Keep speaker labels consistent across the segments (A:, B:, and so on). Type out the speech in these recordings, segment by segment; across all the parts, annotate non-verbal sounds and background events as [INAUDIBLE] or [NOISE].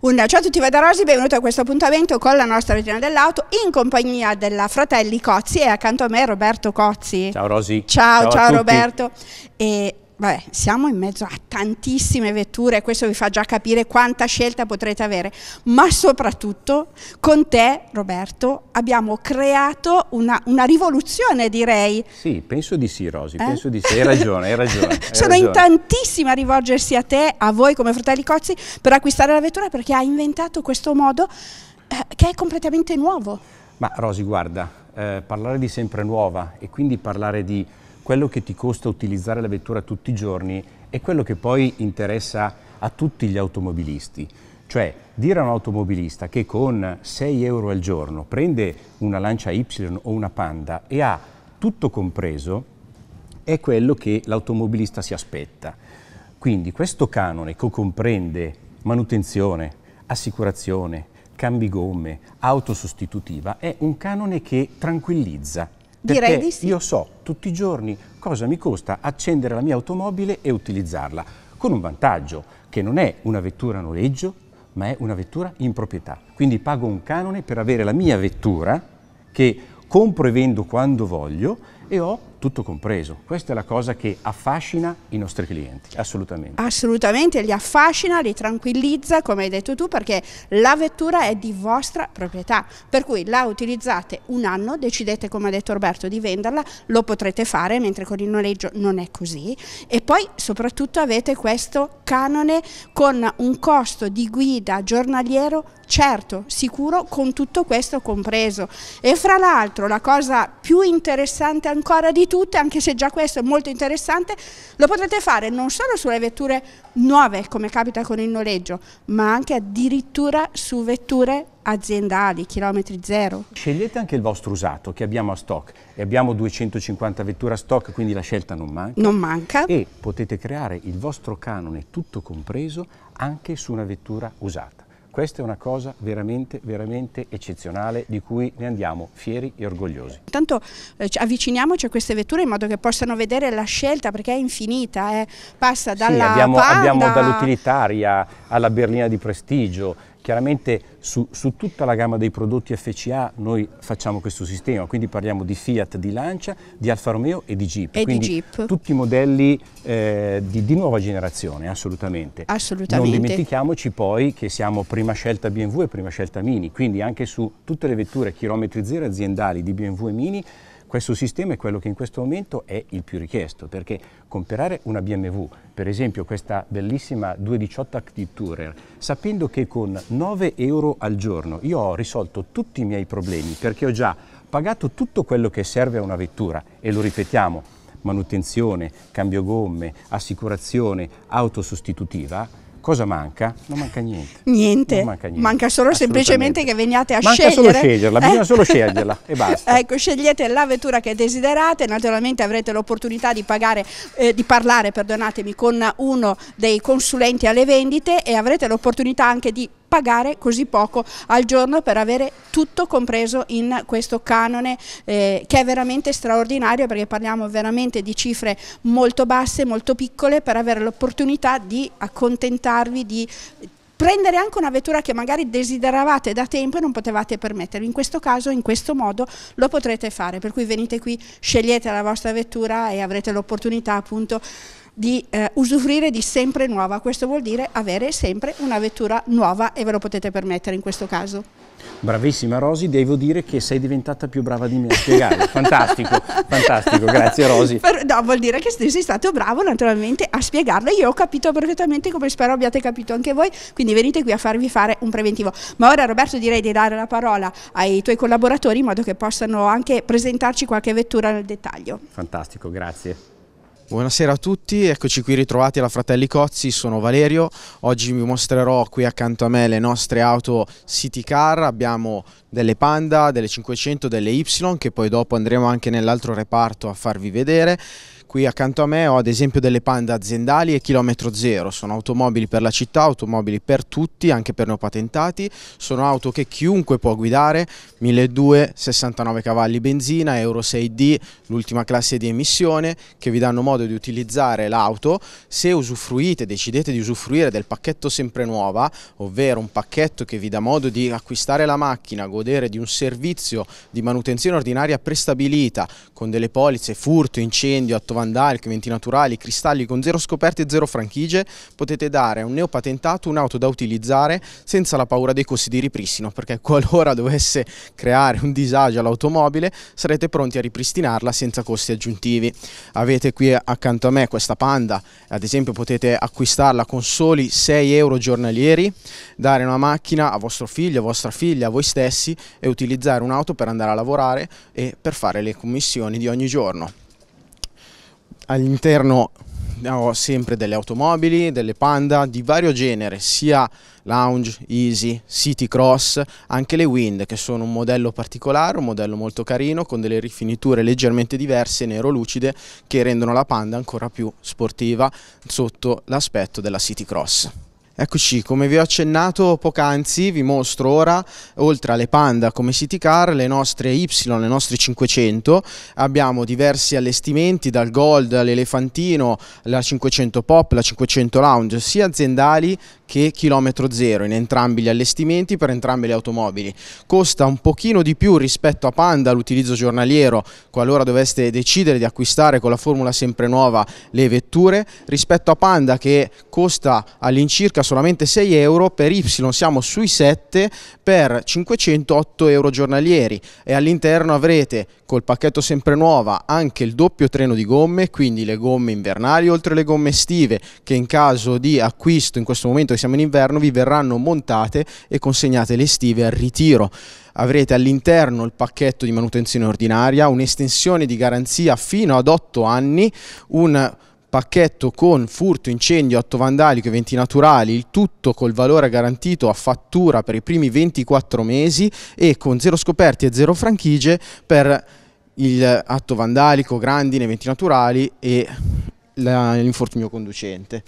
A: Un ciao a tutti da Rosi, benvenuti a questo appuntamento con la nostra regina dell'auto in compagnia della
B: fratelli Cozzi e accanto a me Roberto Cozzi. Ciao
C: Rosi. Ciao, ciao, ciao Roberto.
B: E Vabbè, siamo in mezzo a tantissime vetture, questo vi fa già capire quanta scelta potrete avere, ma soprattutto con te, Roberto, abbiamo creato una, una rivoluzione, direi.
C: Sì, penso di sì, Rosi, eh? penso di sì, hai ragione, hai ragione. [LAUGHS] Hai Sono ragione. in
B: tantissima a rivolgersi a te, a voi come Fratelli Cozzi, per acquistare la vettura perché ha inventato questo modo eh, che è completamente nuovo.
C: Ma Rosi, guarda, eh, parlare di sempre nuova e quindi parlare di quello che ti costa utilizzare la vettura tutti i giorni è quello che poi interessa a tutti gli automobilisti. Cioè, dire a un automobilista che con 6 euro al giorno prende una Lancia Y o una Panda e ha tutto compreso è quello che l'automobilista si aspetta. Quindi questo canone che comprende manutenzione, assicurazione, cambi gomme, auto sostitutiva, è un canone che tranquillizza Direi di sì. Io so tutti i giorni cosa mi costa accendere la mia automobile e utilizzarla, con un vantaggio che non è una vettura a noleggio, ma è una vettura in proprietà. Quindi pago un canone per avere la mia vettura che compro e vendo quando voglio e ho tutto compreso. Questa è la cosa che affascina i nostri clienti, assolutamente.
B: Assolutamente, li affascina, li tranquillizza, come hai detto tu, perché la vettura è di vostra proprietà, per cui la utilizzate un anno, decidete, come ha detto Roberto, di venderla, lo potrete fare, mentre con il noleggio non è così. E poi soprattutto avete questo canone con un costo di guida giornaliero certo, sicuro, con tutto questo compreso. E fra l'altro la cosa più interessante ancora di tutto tutte, anche se già questo è molto interessante, lo potrete fare non solo sulle vetture nuove, come capita con il noleggio, ma anche addirittura su vetture aziendali, chilometri zero.
C: Scegliete anche il vostro usato che abbiamo a stock e abbiamo 250 vetture a stock, quindi la scelta non manca.
B: Non manca.
C: E potete creare il vostro canone tutto compreso anche su una vettura usata. Questa è una cosa veramente, veramente eccezionale di cui ne andiamo fieri e orgogliosi.
B: Intanto eh, avviciniamoci a queste vetture in modo che possano vedere la scelta perché è infinita, eh. passa dalla sì, abbiamo, abbiamo
C: dall'utilitaria alla berlina di prestigio, Chiaramente su, su, tutta la gamma dei prodotti FCA noi facciamo questo sistema, quindi parliamo di Fiat, di Lancia, di Alfa Romeo e di Jeep. E di Jeep. tutti i modelli eh, di, di, nuova generazione, assolutamente.
A: assolutamente. Non dimentichiamoci
C: poi che siamo prima scelta BMW e prima scelta Mini, quindi anche su tutte le vetture a chilometri zero aziendali di BMW e Mini questo sistema è quello che in questo momento è il più richiesto, perché comprare una BMW, per esempio questa bellissima 218 Active Tourer, sapendo che con 9 euro al giorno io ho risolto tutti i miei problemi, perché ho già pagato tutto quello che serve a una vettura, e lo ripetiamo, manutenzione, cambio gomme, assicurazione, auto sostitutiva, Cosa manca? Non manca niente.
B: Niente. Non manca, niente. manca solo semplicemente che veniate a manca scegliere. Manca solo sceglierla, eh? bisogna solo sceglierla e [LAUGHS] basta. Ecco, scegliete la vettura che desiderate, naturalmente avrete l'opportunità di, pagare, eh, di parlare, perdonatemi, con uno dei consulenti alle vendite e avrete l'opportunità anche di pagare così poco al giorno per avere tutto compreso in questo canone eh, che è veramente straordinario perché parliamo veramente di cifre molto basse, molto piccole per avere l'opportunità di accontentarvi di prendere anche una vettura che magari desideravate da tempo e non potevate permettervi. In questo caso, in questo modo, lo potrete fare. Per cui venite qui, scegliete la vostra vettura e avrete l'opportunità appunto di eh, usufruire di sempre nuova, questo vuol dire avere sempre una vettura nuova e ve lo potete permettere in questo caso.
C: Bravissima Rosy, devo dire che sei diventata più brava di me a spiegare, [LAUGHS] fantastico, fantastico, grazie Rosy.
B: no, vuol dire che sei stato bravo naturalmente a spiegarlo, io ho capito perfettamente come spero abbiate capito anche voi, quindi venite qui a farvi fare un preventivo. Ma ora Roberto direi di dare la parola ai tuoi collaboratori in modo che possano anche presentarci qualche vettura nel dettaglio.
C: Fantastico, grazie.
A: Buonasera a tutti, eccoci qui ritrovati alla Fratelli Cozzi, sono Valerio, oggi vi mostrerò qui accanto a me le nostre auto City Car, abbiamo delle Panda, delle 500, delle Y che poi dopo andremo anche nell'altro reparto a farvi vedere, Qui accanto a me ho ad esempio delle Panda aziendali e chilometro zero, sono automobili per la città, automobili per tutti, anche per neopatentati, sono auto che chiunque può guidare, 1269 cavalli benzina, Euro 6D, l'ultima classe di emissione, che vi danno modo di utilizzare l'auto. Se usufruite, decidete di usufruire del pacchetto sempre nuova, ovvero un pacchetto che vi dà modo di acquistare la macchina, godere di un servizio di manutenzione ordinaria prestabilita con delle polizze, furto, incendio, atto Van Dyke, Venti Naturali, Cristalli con zero scoperte e zero franchigie, potete dare a un neopatentato un'auto da utilizzare senza la paura dei costi di ripristino, perché qualora dovesse creare un disagio all'automobile sarete pronti a ripristinarla senza costi aggiuntivi. Avete qui accanto a me questa Panda, ad esempio potete acquistarla con soli 6 euro giornalieri, dare una macchina a vostro figlio, a vostra figlia, a voi stessi e utilizzare un'auto per andare a lavorare e per fare le commissioni di ogni giorno all'interno ho sempre delle automobili, delle Panda di vario genere, sia Lounge, Easy, City Cross, anche le Wind che sono un modello particolare, un modello molto carino con delle rifiniture leggermente diverse, nero lucide, che rendono la Panda ancora più sportiva sotto l'aspetto della City Cross. Eccoci, come vi ho accennato poc'anzi, vi mostro ora, oltre alle Panda come City Car, le nostre Y, le nostre 500. Abbiamo diversi allestimenti, dal Gold all'Elefantino, la 500 Pop, la 500 Lounge, sia aziendali che chilometro zero in entrambi gli allestimenti per entrambe le automobili. Costa un pochino di più rispetto a Panda l'utilizzo giornaliero, qualora doveste decidere di acquistare con la formula sempre nuova le vetture, rispetto a Panda che costa all'incirca solamente 6 euro, per Y siamo sui 7 per 508 euro giornalieri e all'interno avrete col pacchetto sempre nuova anche il doppio treno di gomme, quindi le gomme invernali oltre le gomme estive che in caso di acquisto in questo momento che siamo in inverno vi verranno montate e consegnate le estive al ritiro avrete all'interno il pacchetto di manutenzione ordinaria, un'estensione di garanzia fino ad 8 anni, un pacchetto con furto, incendio, atto vandalico eventi naturali, il tutto col valore garantito a fattura per i primi 24 mesi e con zero scoperti e zero franchigie per il atto vandalico, grandine, eventi naturali e l'infortunio conducente.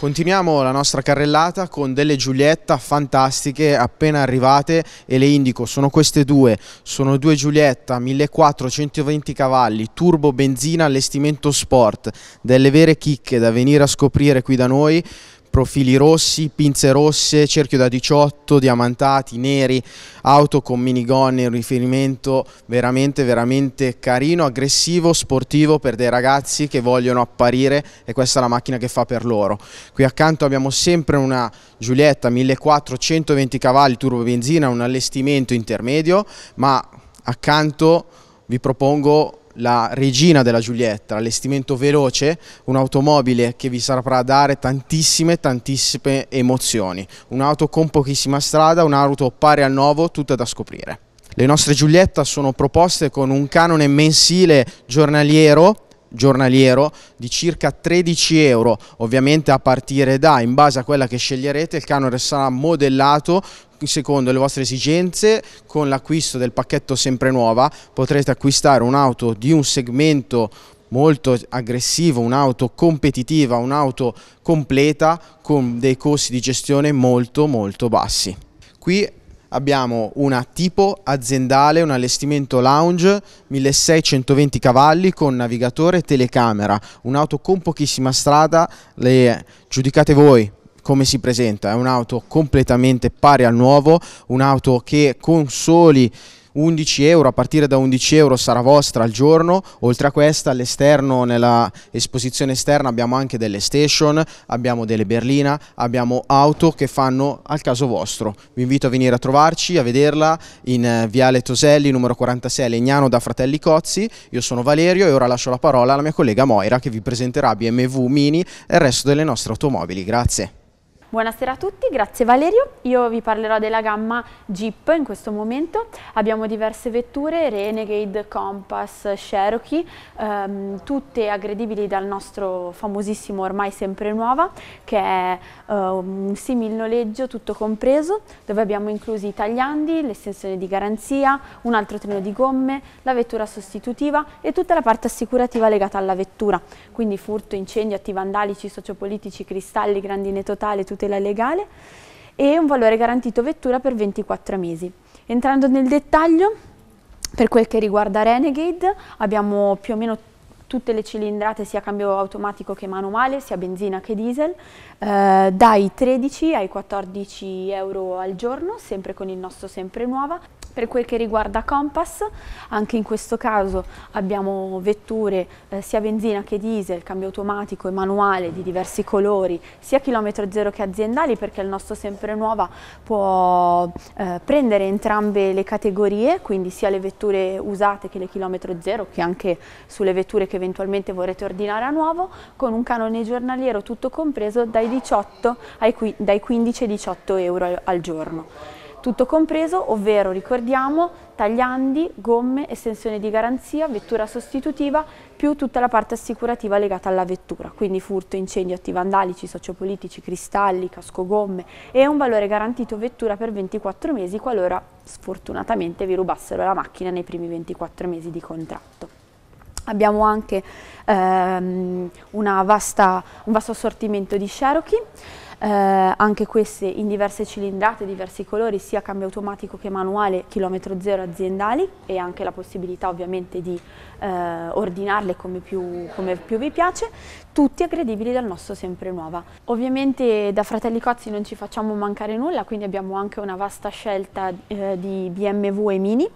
A: Continuiamo la nostra carrellata con delle Giulietta fantastiche appena arrivate e le indico, sono queste due, sono due Giulietta 1420 cavalli, turbo benzina, allestimento sport, delle vere chicche da venire a scoprire qui da noi, profili rossi, pinze rosse, cerchio da 18, diamantati, neri, auto con minigonne, in riferimento veramente veramente carino, aggressivo, sportivo per dei ragazzi che vogliono apparire e questa è la macchina che fa per loro. Qui accanto abbiamo sempre una Giulietta 1420 cavalli turbo benzina, un allestimento intermedio, ma accanto vi propongo la regina della Giulietta, l'allestimento veloce, un'automobile che vi saprà dare tantissime, tantissime emozioni. Un'auto con pochissima strada, un'auto pari al nuovo, tutta da scoprire. Le nostre Giulietta sono proposte con un canone mensile giornaliero giornaliero di circa 13 euro, ovviamente a partire da, in base a quella che sceglierete, il canone sarà modellato secondo le vostre esigenze con l'acquisto del pacchetto sempre nuova potrete acquistare un'auto di un segmento molto aggressivo, un'auto competitiva, un'auto completa con dei costi di gestione molto molto bassi. Qui abbiamo una tipo aziendale, un allestimento lounge, 1620 cavalli con navigatore e telecamera, un'auto con pochissima strada, le giudicate voi come si presenta, è un'auto completamente pari al nuovo, un'auto che con soli 11 euro, a partire da 11 euro sarà vostra al giorno, oltre a questa all'esterno, nella esposizione esterna abbiamo anche delle station, abbiamo delle berlina, abbiamo auto che fanno al caso vostro. Vi invito a venire a trovarci, a vederla in eh, Viale Toselli numero 46 Legnano da Fratelli Cozzi, io sono Valerio e ora lascio la parola alla mia collega Moira che vi presenterà BMW Mini e il resto delle nostre automobili, grazie.
D: Buonasera a tutti, grazie Valerio. Io vi parlerò della gamma Jeep in questo momento. Abbiamo diverse vetture, Renegade, Compass, Cherokee, ehm, tutte aggredibili dal nostro famosissimo ormai sempre nuova, che è eh, un simil noleggio tutto compreso, dove abbiamo inclusi i tagliandi, l'estensione di garanzia, un altro treno di gomme, la vettura sostitutiva e tutta la parte assicurativa legata alla vettura, quindi furto, incendi, atti vandalici, sociopolitici, cristalli, grandine totale, tutto tutela legale e un valore garantito vettura per 24 mesi. Entrando nel dettaglio, per quel che riguarda Renegade abbiamo più o meno tutte le cilindrate sia cambio automatico che manuale, sia benzina che diesel, eh, dai 13 ai 14 euro al giorno, sempre con il nostro sempre nuova. Per quel che riguarda Compass, anche in questo caso abbiamo vetture eh, sia benzina che diesel, cambio automatico e manuale di diversi colori, sia chilometro zero che aziendali perché il nostro sempre nuova può eh, prendere entrambe le categorie, quindi sia le vetture usate che le chilometro zero, che anche sulle vetture che eventualmente vorrete ordinare a nuovo, con un canone giornaliero tutto compreso dai, 18 ai, dai 15 ai 18 euro al, al giorno tutto compreso, ovvero ricordiamo tagliandi, gomme, estensione di garanzia, vettura sostitutiva più tutta la parte assicurativa legata alla vettura, quindi furto, incendio, atti vandalici, sociopolitici, cristalli, casco gomme e un valore garantito vettura per 24 mesi qualora sfortunatamente vi rubassero la macchina nei primi 24 mesi di contratto. Abbiamo anche ehm, vasta, un vasto assortimento di Cherokee eh, anche queste in diverse cilindrate, diversi colori, sia cambio automatico che manuale, chilometro zero aziendali e anche la possibilità ovviamente di eh, ordinarle come più, come più vi piace, tutti aggredibili dal nostro Sempre Nuova. Ovviamente da Fratelli Cozzi non ci facciamo mancare nulla, quindi abbiamo anche una vasta scelta eh, di BMW e Mini,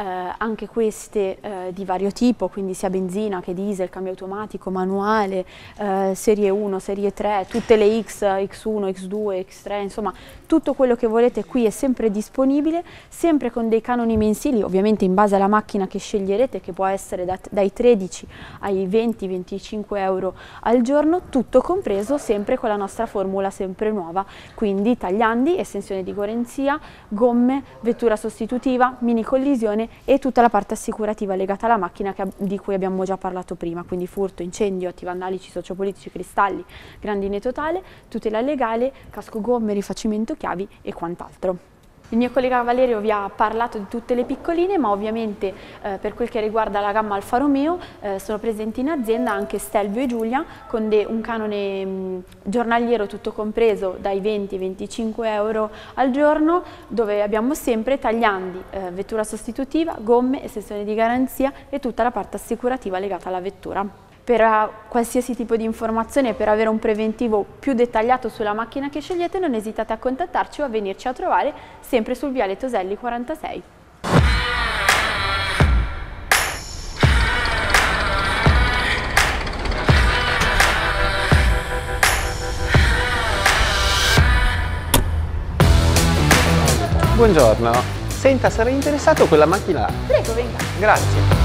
D: eh, anche queste eh, di vario tipo, quindi sia benzina che diesel, cambio automatico, manuale, eh, serie 1, serie 3, tutte le X, X1, X2, X3, insomma tutto quello che volete qui è sempre disponibile, sempre con dei canoni mensili, ovviamente in base alla macchina che sceglierete, che può essere da, dai 13 ai 20-25 euro al giorno, tutto compreso sempre con la nostra formula sempre nuova, quindi tagliandi, estensione di gorenzia, gomme, vettura sostitutiva, mini collisione e tutta la parte assicurativa legata alla macchina che, di cui abbiamo già parlato prima, quindi furto, incendio, atti vandalici, sociopolitici, cristalli, grandine totale, tutela legale, casco gomme, rifacimento chiavi e quant'altro. Il mio collega Valerio vi ha parlato di tutte le piccoline, ma ovviamente eh, per quel che riguarda la gamma Alfa Romeo eh, sono presenti in azienda anche Stelvio e Giulia con de, un canone mh, mm, giornaliero tutto compreso dai 20-25 euro al giorno, dove abbiamo sempre tagliandi, eh, vettura sostitutiva, gomme, estensione di garanzia e tutta la parte assicurativa legata alla vettura per ah, qualsiasi tipo di informazione, per avere un preventivo più dettagliato sulla macchina che scegliete, non esitate a contattarci o a venirci a trovare sempre sul Viale Toselli 46.
C: Buongiorno, senta
A: sarei interessato
C: a quella macchina là.
A: Prego, venga. Grazie.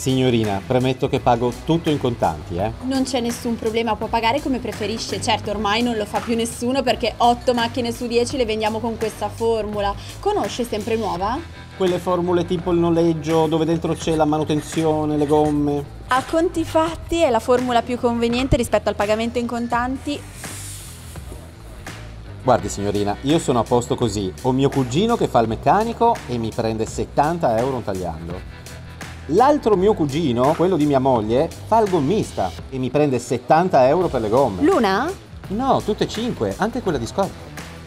A: Signorina, premetto che pago tutto in contanti, eh?
D: Non c'è nessun problema, può pagare come preferisce. Certo, ormai non lo fa più nessuno perché 8 macchine su 10 le vendiamo con questa formula. Conosce sempre nuova?
A: Quelle formule tipo il noleggio, dove dentro c'è la manutenzione, le gomme.
D: A conti fatti è la formula più conveniente rispetto al pagamento in contanti
A: Guardi signorina, io sono a posto così. Ho mio cugino che fa il meccanico e mi prende 70 euro un tagliando. L'altro mio cugino, quello di mia moglie, fa il gommista e mi prende 70 euro per le gomme. L'una? No, tutte e cinque, anche quella di Scott.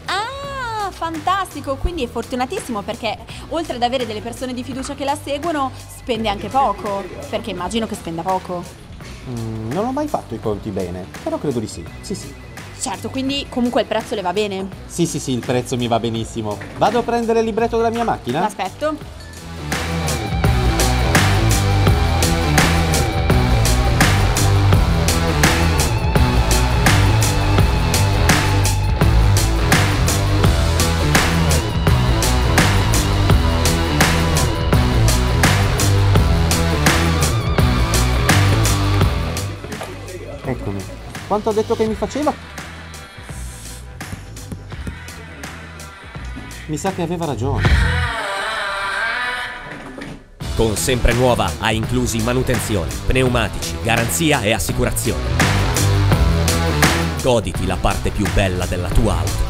D: Ah, fantastico, quindi è fortunatissimo perché oltre ad avere delle persone di fiducia che la seguono, spende anche poco, perché immagino che spenda poco.
A: Mm, non ho mai fatto i conti bene, però credo di sì. Sì, sì.
D: Certo, quindi comunque il prezzo le va bene.
A: Sì, sì, sì, il prezzo mi va benissimo. Vado a prendere il libretto della mia macchina? Aspetto. Quanto ha detto che mi faceva?
C: Mi sa che aveva ragione. Con Sempre Nuova ha inclusi manutenzione, pneumatici, garanzia e assicurazione. Goditi la parte più bella della tua auto.